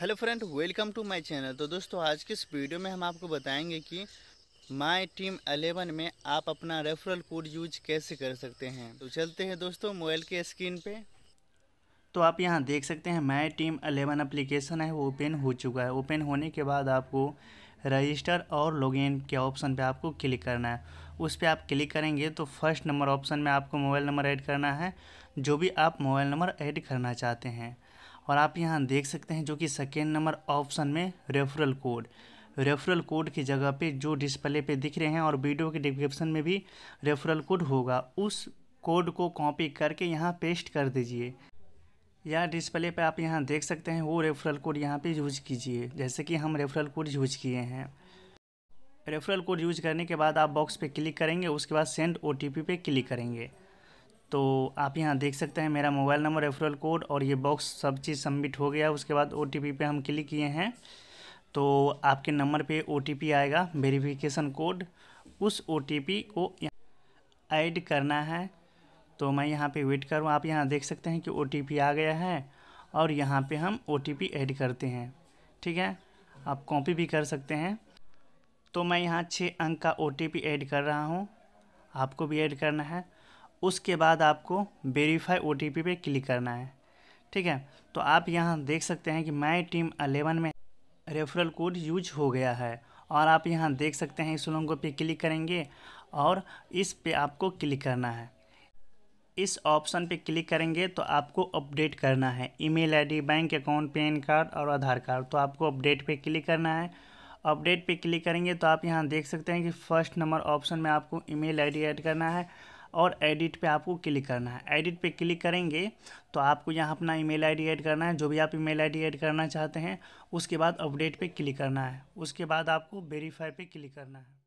hello friend welcome to my channel तो दोस्तों आज के इस वीडियो में हम आपको बताएंगे कि माय टीम 11 में आप अपना रेफरल कोड यूज कैसे कर सकते हैं तो चलते हैं दोस्तों मोबाइल के स्क्रीन पे तो आप यहाँ देख सकते हैं माय टीम 11 एप्लीकेशन है वो ओपन हो चुका है ओपन होने के बाद आपको रजिस्टर और लॉगिन के ऑप्शन पे आपको क्लिक करना है उस पर आप क्लिक करेंगे तो फर्स्ट नंबर ऑप्शन में आपको मोबाइल नंबर ऐड करना है जो भी आप मोबाइल नंबर ऐड करना चाहते हैं और आप यहाँ देख सकते हैं जो कि सेकेंड नंबर ऑप्शन में रेफरल कोड रेफरल कोड की जगह पे जो डिस्प्ले पे दिख रहे हैं और वीडियो के डिस्क्रिप्शन में भी रेफरल कोड होगा उस कोड को कॉपी करके यहाँ पेस्ट कर दीजिए या डिस्प्ले पे आप यहाँ देख सकते हैं वो रेफरल कोड यहाँ पे यूज कीजिए जैसे कि हम रेफरल कोड यूज किए हैं रेफरल कोड यूज करने के बाद आप बॉक्स पे क्लिक करेंगे उसके बाद सेंड ओ पे क्लिक करेंगे तो आप यहाँ देख सकते हैं मेरा मोबाइल नंबर रेफरल कोड और ये बॉक्स सब चीज़ सबमिट हो गया उसके बाद ओ पे हम क्लिक किए हैं तो आपके नंबर पे ओ आएगा वेरिफिकेशन कोड उस ओ को ऐड करना है तो मैं यहाँ पे वेट करूँ आप यहाँ देख सकते हैं कि ओ आ गया है और यहाँ पे हम ओ ऐड करते हैं ठीक है आप कॉपी भी कर सकते हैं तो मैं यहाँ छः अंक का ओ ऐड कर रहा हूँ आपको भी ऐड करना है उसके बाद आपको verify O T P click करना है ठीक है तो आप यहाँ देख सकते हैं कि माई टीम अलेवन में रेफरल कोड यूज हो गया है और आप यहाँ देख सकते हैं इस लोगो पे क्लिक करेंगे और इस पे आपको क्लिक करना है इस ऑप्शन पे क्लिक करेंगे तो आपको अपडेट करना है email ID, bank account PAN card और आधार कार्ड तो आपको अपडेट पे क्लिक करना है अपडेट पे क्लिक करेंगे तो आप यहाँ देख सकते हैं कि फ़र्स्ट नंबर ऑप्शन में आपको ईमेल आईडी ऐड करना है और एडिट पे आपको क्लिक करना है एडिट पे क्लिक करेंगे तो आपको यहाँ अपना ईमेल आईडी ऐड करना है जो भी आप ईमेल आईडी ऐड करना चाहते हैं उसके बाद अपडेट पे क्लिक करना है उसके बाद आपको वेरीफाई पे क्लिक करना है